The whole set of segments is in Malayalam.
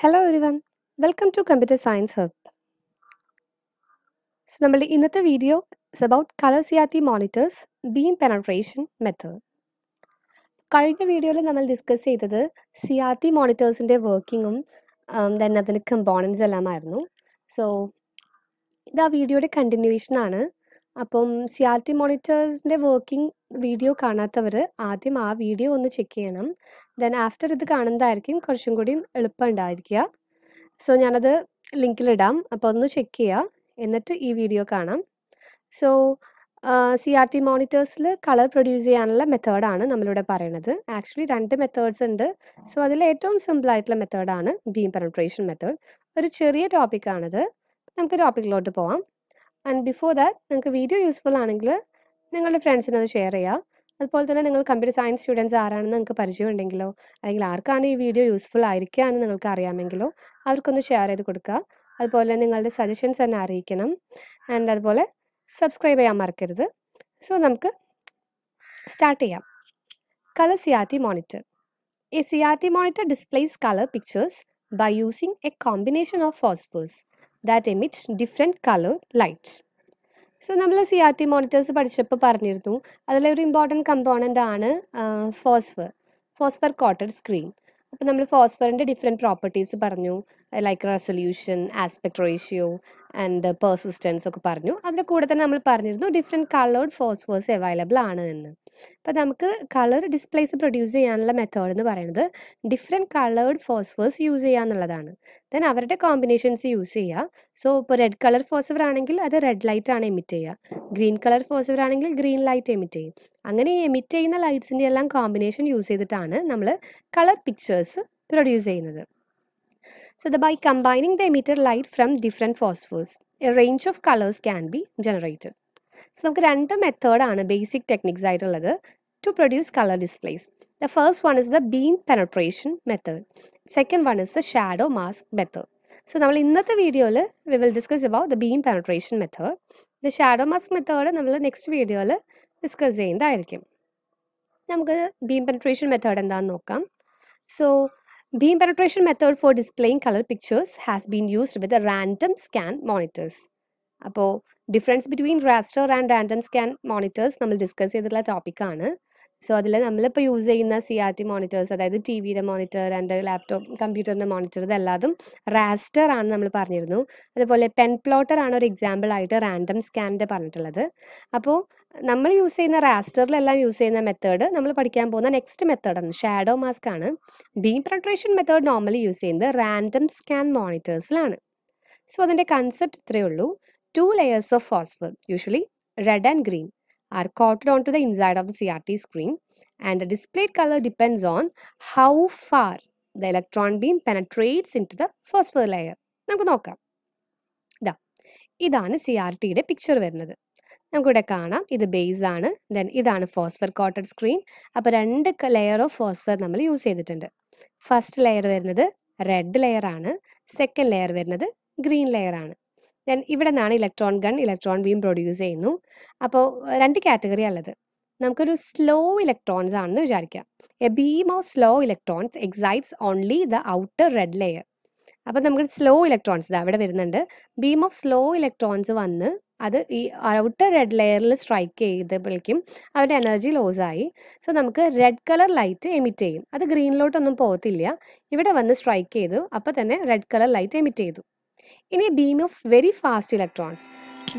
Hello everyone welcome to computer science hub so നമ്മളുടെ ഇന്നത്തെ video is about colour T monitors beam penetration method കഴിഞ്ഞ വീഡിയോയിൽ നമ്മൾ ഡിസ്കസ് ചെയ്തത് ടി മോണിറ്റേഴ്സിൻ്റെ വർക്കിങ്ങും ദെൻ അതിൻ്റെ കമ്പോണൻസ് എല്ലാമായിരുന്നു സോ ഇത് ആ വീഡിയോയുടെ കണ്ടിന്യൂഷനാണ് അപ്പം സി ആർ ടി മോണിറ്റേഴ്സിൻ്റെ വർക്കിംഗ് വീഡിയോ കാണാത്തവർ ആദ്യം ആ വീഡിയോ ഒന്ന് ചെക്ക് ചെയ്യണം ദെൻ ആഫ്റ്റർ ഇത് കാണുന്നതായിരിക്കും കുറച്ചും കൂടി എളുപ്പം ഉണ്ടായിരിക്കുക സോ ഞാനത് ലിങ്കിലിടാം അപ്പോൾ ഒന്ന് ചെക്ക് ചെയ്യുക എന്നിട്ട് ഈ വീഡിയോ കാണാം സോ സി ആർ ടി മോണിറ്റേഴ്സിൽ കളർ പ്രൊഡ്യൂസ് ചെയ്യാനുള്ള മെത്തേഡാണ് നമ്മളിവിടെ പറയുന്നത് ആക്ച്വലി രണ്ട് മെത്തേഡ്സ് ഉണ്ട് സോ അതിൽ ഏറ്റവും സിമ്പിൾ ആയിട്ടുള്ള മെത്തേഡാണ് ബീം പെനട്രേഷൻ മെത്തേഡ് ഒരു ചെറിയ ടോപ്പിക്കാണിത് നമുക്ക് ടോപ്പിക്കിലോട്ട് പോവാം ആൻഡ് ബിഫോർ ദാറ്റ് നിങ്ങൾക്ക് വീഡിയോ യൂസ്ഫുൾ ആണെങ്കിൽ നിങ്ങളുടെ ഫ്രണ്ട്സിനത് ഷെയർ ചെയ്യാം അതുപോലെ തന്നെ നിങ്ങൾ കമ്പ്യൂട്ടർ സയൻസ് സ്റ്റുഡൻസ് ആരാണെന്ന് നിങ്ങൾക്ക് പരിചയമുണ്ടെങ്കിലോ അല്ലെങ്കിൽ ആർക്കാണ് ഈ വീഡിയോ യൂസ്ഫുൾ ആയിരിക്കുക എന്ന് നിങ്ങൾക്ക് അറിയാമെങ്കിലോ അവർക്കൊന്ന് ഷെയർ ചെയ്ത് കൊടുക്കുക അതുപോലെ നിങ്ങളുടെ സജഷൻസ് തന്നെ അറിയിക്കണം ആൻഡ് അതുപോലെ സബ്സ്ക്രൈബ് ചെയ്യാൻ മറക്കരുത് സോ നമുക്ക് സ്റ്റാർട്ട് ചെയ്യാം colour CRT monitor a CRT monitor displays colour pictures by using a combination of phosphors that emit different colour lights so നമ്മൾ സി ആർ ടി മോണിറ്റേഴ്സ് പഠിച്ചപ്പോൾ പറഞ്ഞിരുന്നു അതിലൊരു ഇമ്പോർട്ടൻറ്റ് കമ്പോണൻ്റ് ആണ് ഫോസ്ഫർ ഫോസ്ഫർ കോട്ടഡ് സ്ക്രീൻ അപ്പോൾ നമ്മൾ ഫോസ്ഫറിൻ്റെ ഡിഫറെൻറ്റ് പ്രോപ്പർട്ടീസ് പറഞ്ഞു like resolution aspect ratio and persistence ഒക്കെ പറഞ്ഞു അതിൻ്റെ കൂടെ തന്നെ നമ്മൾ പറഞ്ഞിരുന്നു ഡിഫറെൻറ്റ് കളേർഡ് ഫോസ്ഫേഴ്സ് അവൈലബിൾ ആണ് എന്ന് അപ്പോൾ നമുക്ക് കളർ ഡിസ്പ്ലേസ് പ്രൊഡ്യൂസ് ചെയ്യാനുള്ള മെത്തേഡ് എന്ന് പറയുന്നത് ഡിഫറെൻറ്റ് കളേർഡ് ഫോസ്ഫേഴ്സ് യൂസ് ചെയ്യുക എന്നുള്ളതാണ് ദെൻ അവരുടെ കോമ്പിനേഷൻസ് യൂസ് ചെയ്യുക സോ ഇപ്പോൾ റെഡ് കളർ ഫോസ്ഫർ ആണെങ്കിൽ അത് റെഡ് ലൈറ്റ് ആണ് എമിറ്റ് ചെയ്യുക ഗ്രീൻ കളർ ഫോസ്ഫർ ആണെങ്കിൽ ഗ്രീൻ ലൈറ്റ് എമിറ്റ് ചെയ്യും അങ്ങനെ ഈ എമിറ്റ് ചെയ്യുന്ന ലൈറ്റ്സിൻ്റെ എല്ലാം കോമ്പിനേഷൻ യൂസ് ചെയ്തിട്ടാണ് നമ്മൾ കളർ പിക്ചേഴ്സ് പ്രൊഡ്യൂസ് ചെയ്യുന്നത് so the by combining the emitter light from different phosphors a range of colours can be generated so നമുക്ക് രണ്ട് മെത്തേഡാണ് ബേസിക് ടെക്നിക്സ് ആയിട്ടുള്ളത് to produce colour displays the first one is the beam penetration method second one is the shadow mask method so നമ്മൾ ഇന്നത്തെ വീഡിയോയിൽ we will discuss about the beam penetration method the shadow mask method നമ്മൾ നെക്സ്റ്റ് വീഡിയോയിൽ ഡിസ്കസ് ചെയ്യുന്നതായിരിക്കും നമുക്ക് ബീം പെനട്രേഷൻ മെത്തേഡ് എന്താണെന്ന് നോക്കാം so beam penetration method for displaying colour pictures has been used with random scan monitors അപ്പോൾ difference between raster and random scan monitors നമ്മൾ ഡിസ്കസ് ചെയ്തിട്ടുള്ള ടോപ്പിക്കാണ് സോ അതിൽ നമ്മളിപ്പോൾ യൂസ് ചെയ്യുന്ന സി ആർ ടി മോണിറ്റേഴ്സ് അതായത് ടി വിയുടെ മോണിറ്റർ ആൻഡ് ലാപ്ടോപ്പ് കമ്പ്യൂട്ടറിൻ്റെ മോണിറ്റർ ഇതെല്ലാതും റാസ്റ്റർ ആണ് നമ്മൾ പറഞ്ഞിരുന്നു അതുപോലെ പെൻ പ്ലോട്ടർ ആണ് ഒരു എക്സാമ്പിൾ ആയിട്ട് റാൻഡം സ്കാൻ്റെ പറഞ്ഞിട്ടുള്ളത് അപ്പോൾ നമ്മൾ യൂസ് ചെയ്യുന്ന റാസ്റ്ററിലെല്ലാം യൂസ് ചെയ്യുന്ന മെത്തേഡ് നമ്മൾ പഠിക്കാൻ പോകുന്ന നെക്സ്റ്റ് മെത്തേഡാണ് ഷാഡോ മാസ്ക് ആണ് beam penetration method normally use ചെയ്യുന്നത് റാൻഡം സ്കാൻ മോണിറ്റേഴ്സിലാണ് സോ അതിൻ്റെ കൺസെപ്റ്റ് ഇത്രയേ ഉള്ളൂ two layers of phosphor, usually red and green, are coated onto the inside of the CRT screen and the displayed color depends on how far the electron beam penetrates into the phosphor layer. നമുക്ക് നോക്കാം ഇതാ ഇതാണ് സി ആർ ടിയുടെ പിക്ചർ വരുന്നത് നമുക്കിവിടെ കാണാം ഇത് ബേസ് ആണ് ദെൻ ഇതാണ് ഫോസ്ഫർ കോട്ടഡ് സ്ക്രീൻ അപ്പോൾ രണ്ട് ലെയർ ഓഫ് ഫോസ്ഫർ നമ്മൾ യൂസ് ചെയ്തിട്ടുണ്ട് ഫസ്റ്റ് ലെയർ വരുന്നത് റെഡ് ലെയർ ആണ് സെക്കൻഡ് ലെയർ വരുന്നത് ഗ്രീൻ ലെയർ ആണ് ദെൻ ഇവിടെ നിന്നാണ് electron gun electron beam produce ചെയ്യുന്നു അപ്പോൾ രണ്ട് കാറ്റഗറി ഉള്ളത് നമുക്കൊരു സ്ലോ ഇലക്ട്രോൺസ് ആണെന്ന് വിചാരിക്കാം a beam of slow electrons excites only the outer red layer അപ്പം നമുക്ക് സ്ലോ ഇലക്ട്രോൺസ് അവിടെ വരുന്നുണ്ട് ബീം ഓഫ് സ്ലോ ഇലക്ട്രോൺസ് വന്ന് അത് ഈ ഔട്ടർ റെഡ് ലെയറിൽ സ്ട്രൈക്ക് ചെയ്തപ്പോഴേക്കും അവരുടെ എനർജി ലോസ് ആയി സോ നമുക്ക് റെഡ് കളർ ലൈറ്റ് എമിറ്റ് ചെയ്യും അത് ഗ്രീനിലോട്ടൊന്നും പോകത്തില്ല ഇവിടെ വന്ന് സ്ട്രൈക്ക് ചെയ്തു അപ്പോൾ തന്നെ റെഡ് കളർ ലൈറ്റ് എമിറ്റ് ചെയ്തു ഇനി beam of very fast electrons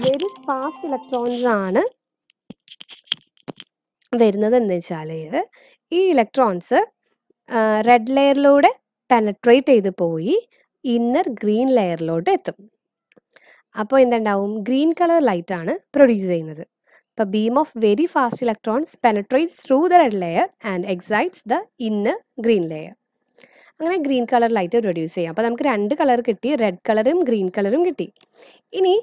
very fast electrons ആണ് വരുന്നത് എന്ന് വെച്ചാൽ ഈ ഇലക്ട്രോൺസ് റെഡ് ലെയറിലൂടെ പെനട്രേറ്റ് ചെയ്ത് പോയി ഇന്നർ ഗ്രീൻ ലെയറിലോട്ട് എത്തും അപ്പോൾ എന്തുണ്ടാവും ഗ്രീൻ കളർ ലൈറ്റ് ആണ് പ്രൊഡ്യൂസ് ചെയ്യുന്നത് അപ്പോൾ beam of very fast electrons penetrates through the red layer and excites the inner green layer അങ്ങനെ ഗ്രീൻ കളർ ലൈറ്റ് പ്രൊഡ്യൂസ് ചെയ്യാം അപ്പോൾ നമുക്ക് രണ്ട് കളർ കിട്ടി റെഡ് കളറും ഗ്രീൻ കളറും കിട്ടി ഇനി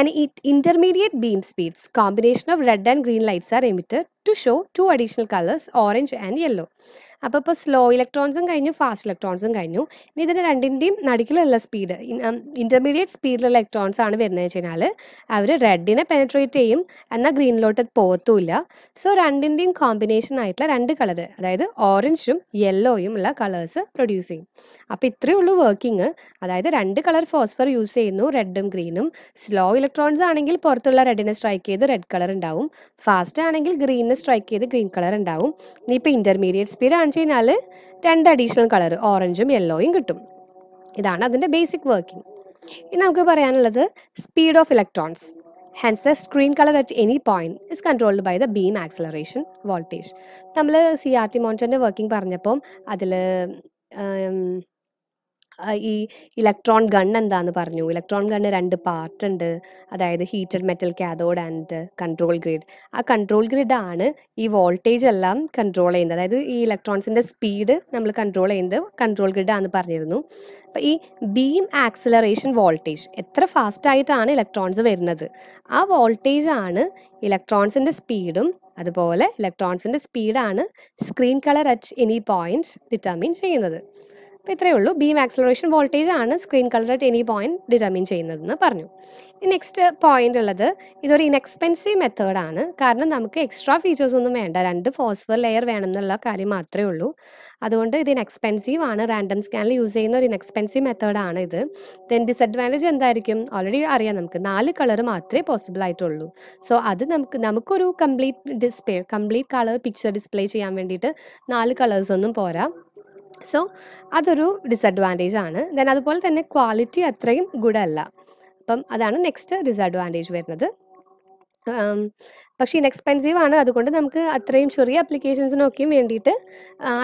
and it intermediate beam speeds combination of red and green lights are emitted to show two additional colours orange and yellow അപ്പോൾ ഇപ്പോൾ സ്ലോ ഇലക്ട്രോൺസും കഴിഞ്ഞു ഫാസ്റ്റ് ഇലക്ട്രോൺസും കഴിഞ്ഞു ഇനി ഇതിൻ്റെ രണ്ടിൻ്റെയും നടുക്കിലുള്ള സ്പീഡ് ഇൻ്റർമീഡിയറ്റ് സ്പീഡിലുള്ള ഇലക്ട്രോൺസ് ആണ് വരുന്നത് വെച്ച് കഴിഞ്ഞാൽ അവർ റെഡിനെ പെനട്രേറ്റ് ചെയ്യും എന്നാൽ ഗ്രീനിലോട്ട് പോകത്തുമില്ല സോ രണ്ടിൻ്റെയും കോമ്പിനേഷൻ ആയിട്ടുള്ള രണ്ട് കളർ അതായത് ഓറഞ്ചും യെല്ലോയും ഉള്ള കളേഴ്സ് പ്രൊഡ്യൂസ് ചെയ്യും അപ്പോൾ ഇത്രയേ ഉള്ളൂ വർക്കിംഗ് അതായത് രണ്ട് കളർ ഫോസ്ഫർ യൂസ് ചെയ്യുന്നു റെഡും ഗ്രീനും സ്ലോ ഇലക്ട്രോൺസ് ആണെങ്കിൽ പുറത്തുള്ള റെഡിനെ സ്ട്രൈക്ക് ചെയ്ത് റെഡ് കളർ ഉണ്ടാവും ഫാസ്റ്റ് ആണെങ്കിൽ ഗ്രീനിനെ സ്ട്രൈക്ക് ചെയ്ത് ഗ്രീൻ കളർ ഉണ്ടാവും ഇനിയിപ്പോൾ ഇൻ്റർമീഡിയറ്റ് സ്പീഡ് ആണ് കഴിഞ്ഞാൽ രണ്ട് അഡീഷണൽ കളർ ഓറഞ്ചും യെല്ലോയും കിട്ടും ഇതാണ് അതിൻ്റെ ബേസിക് വർക്കിംഗ് ഇനി നമുക്ക് പറയാനുള്ളത് speed of electrons hence the screen colour at any point is controlled by the beam acceleration voltage നമ്മൾ സി ആർ ടി മോണിറ്ററിൻ്റെ വർക്കിംഗ് പറഞ്ഞപ്പം അതിൽ ഈ ഇലക്ട്രോൺ ഗൺ എന്താന്ന് പറഞ്ഞു ഇലക്ട്രോൺ ഗണ് രണ്ട് പാർട്ട് ഉണ്ട് അതായത് heated metal cathode and control grid ആ കൺട്രോൾ ഗ്രിഡ് ആണ് ഈ വോൾട്ടേജ് എല്ലാം കൺട്രോൾ ചെയ്യുന്നത് അതായത് ഈ ഇലക്ട്രോൺസിന്റെ സ്പീഡ് നമ്മൾ കൺട്രോൾ ചെയ്യുന്നത് കൺട്രോൾ ഗ്രിഡ് ആണെന്ന് പറഞ്ഞിരുന്നു അപ്പോൾ ഈ ബീം ആക്സിലറേഷൻ വോൾട്ടേജ് എത്ര ഫാസ്റ്റ് ആയിട്ടാണ് ഇലക്ട്രോൺസ് വരുന്നത് ആ വോൾട്ടേജ് ആണ് ഇലക്ട്രോൺസിന്റെ സ്പീഡും അതുപോലെ ഇലക്ട്രോൺസിന്റെ സ്പീഡാണ് screen colour at any point determine ചെയ്യുന്നത് അപ്പോൾ ഇത്രയേ ഉള്ളൂ ബീം ആക്സലറേഷൻ വോൾട്ടേജ് ആണ് screen colour at any point determine ചെയ്യുന്നതെന്ന് പറഞ്ഞു നെക്സ്റ്റ് പോയിന്റ് ഉള്ളത് ഇതൊരു ഇൻഎക്സ്പെൻസീവ് മെത്തേഡാണ് കാരണം നമുക്ക് എക്സ്ട്രാ ഫീച്ചേഴ്സ് ഒന്നും വേണ്ട രണ്ട് ഫോസ്ഫർ ലെയർ വേണം എന്നുള്ള കാര്യം മാത്രമേ ഉള്ളൂ അതുകൊണ്ട് ഇത് ഇൻഎക്സ്പെൻസീവ് ആണ് റാൻഡം സ്കാനിൽ യൂസ് ചെയ്യുന്ന ഒരു ഇൻഎക്സ്പെൻസീവ് മെത്തേഡാണ് ഇത് ദെൻ ഡിസഡ്വാൻറ്റേജ് എന്തായിരിക്കും ഓൾറെഡി അറിയാം നമുക്ക് നാല് കളർ മാത്രമേ പോസിബിൾ ആയിട്ടുള്ളൂ സോ അത് നമുക്ക് നമുക്കൊരു complete display complete colour picture display ചെയ്യാൻ വേണ്ടിയിട്ട് നാല് കളേഴ്സ് ഒന്നും പോരാ സോ അതൊരു ഡിസഡ്വാൻറ്റേജ് ആണ് ദെൻ അതുപോലെ തന്നെ ക്വാളിറ്റി അത്രയും ഗുഡല്ല അപ്പം അതാണ് നെക്സ്റ്റ് ഡിസഡ്വാൻറ്റേജ് വരുന്നത് പക്ഷേ ഇൻഎക്സ്പെൻസീവ് ആണ് അതുകൊണ്ട് നമുക്ക് അത്രയും ചെറിയ അപ്ലിക്കേഷൻസിനൊക്കെയും വേണ്ടിയിട്ട്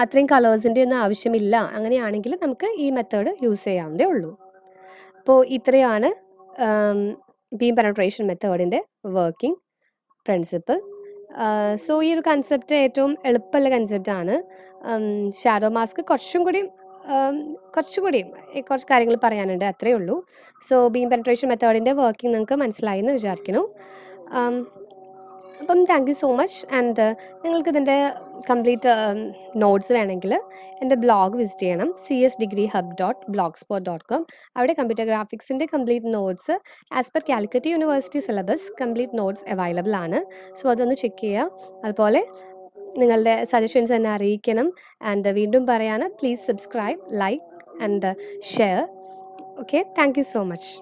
അത്രയും കളേഴ്സിൻ്റെ ഒന്നും ആവശ്യമില്ല അങ്ങനെയാണെങ്കിൽ നമുക്ക് ഈ മെത്തേഡ് യൂസ് ചെയ്യാവുന്നതേ ഉള്ളൂ അപ്പോൾ ഇത്രയാണ് ബീം പെനട്രേഷൻ മെത്തേഡിൻ്റെ വർക്കിംഗ് പ്രിൻസിപ്പിൾ സോ ഈ ഒരു കൺസെപ്റ്റ് ഏറ്റവും എളുപ്പമുള്ള കൺസെപ്റ്റാണ് ഷാഡോ മാസ്ക് കുറച്ചും കൂടി കുറച്ചും കൂടി കുറച്ച് കാര്യങ്ങൾ പറയാനുണ്ട് അത്രയേ ഉള്ളൂ സോ ബീം പെൻട്രേഷൻ മെത്തേഡിൻ്റെ വർക്കിംഗ് നിങ്ങൾക്ക് മനസ്സിലായി എന്ന് വിചാരിക്കുന്നു അപ്പം thank you so much and നിങ്ങൾക്ക് ഇതിൻ്റെ കംപ്ലീറ്റ് നോട്ട്സ് വേണമെങ്കിൽ എൻ്റെ ബ്ലോഗ് വിസിറ്റ് ചെയ്യണം C S degree hub dot blogspot dot com അവിടെ കമ്പ്യൂട്ടർ ഗ്രാഫിക്സിൻ്റെ complete notes as per Calicut university syllabus complete notes available ആണ് സോ അതൊന്ന് ചെക്ക് ചെയ്യുക അതുപോലെ നിങ്ങളുടെ സജഷൻസ് എന്നെ അറിയിക്കണം ആൻഡ് വീണ്ടും പറയാണ് please subscribe like and share okay thank you so much